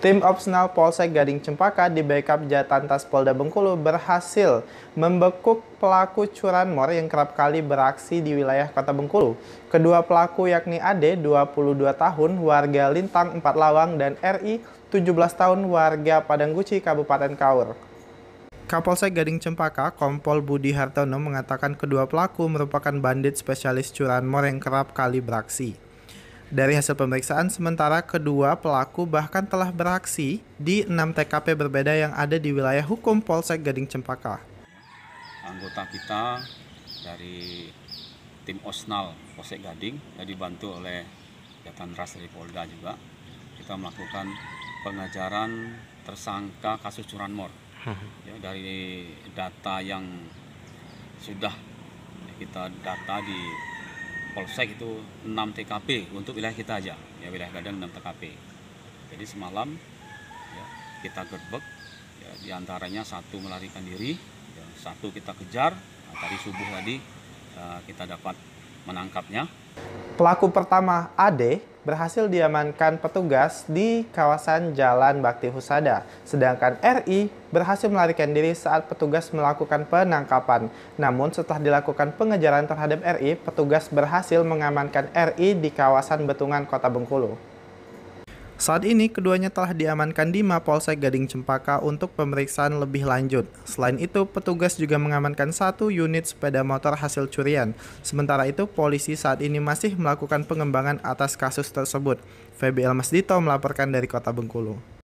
Tim opsional Polsek Gading Cempaka di backup Jatantas Polda Bengkulu berhasil membekuk pelaku curanmor yang kerap kali beraksi di wilayah Kota Bengkulu. Kedua pelaku yakni Ade 22 tahun warga Lintang 4 Lawang dan RI 17 tahun warga Padang Guci Kabupaten Kaur. Kapolsek Gading Cempaka, Kompol Budi Hartono mengatakan kedua pelaku merupakan bandit spesialis curanmor yang kerap kali beraksi. Dari hasil pemeriksaan sementara, kedua pelaku bahkan telah beraksi di 6 TKP berbeda yang ada di wilayah hukum Polsek Gading Cempaka. Anggota kita dari tim Osnal Polsek Gading yang dibantu oleh Jatan Ras dari Polda juga kita melakukan pengajaran tersangka kasus curanmor ya, dari data yang sudah kita data di polsek itu 6 TKP untuk wilayah kita aja ya wilayah Gadang 6 TKP jadi semalam ya, kita gerbek ya, diantaranya satu melarikan diri ya, satu kita kejar nah, tadi subuh tadi uh, kita dapat menangkapnya pelaku pertama Ade berhasil diamankan petugas di kawasan Jalan Bakti Husada, sedangkan RI berhasil melarikan diri saat petugas melakukan penangkapan. Namun setelah dilakukan pengejaran terhadap RI, petugas berhasil mengamankan RI di kawasan Betungan, Kota Bengkulu. Saat ini keduanya telah diamankan di Mapolsek Gading Cempaka untuk pemeriksaan lebih lanjut. Selain itu, petugas juga mengamankan satu unit sepeda motor hasil curian. Sementara itu, polisi saat ini masih melakukan pengembangan atas kasus tersebut. VBL Elmas Dito melaporkan dari Kota Bengkulu.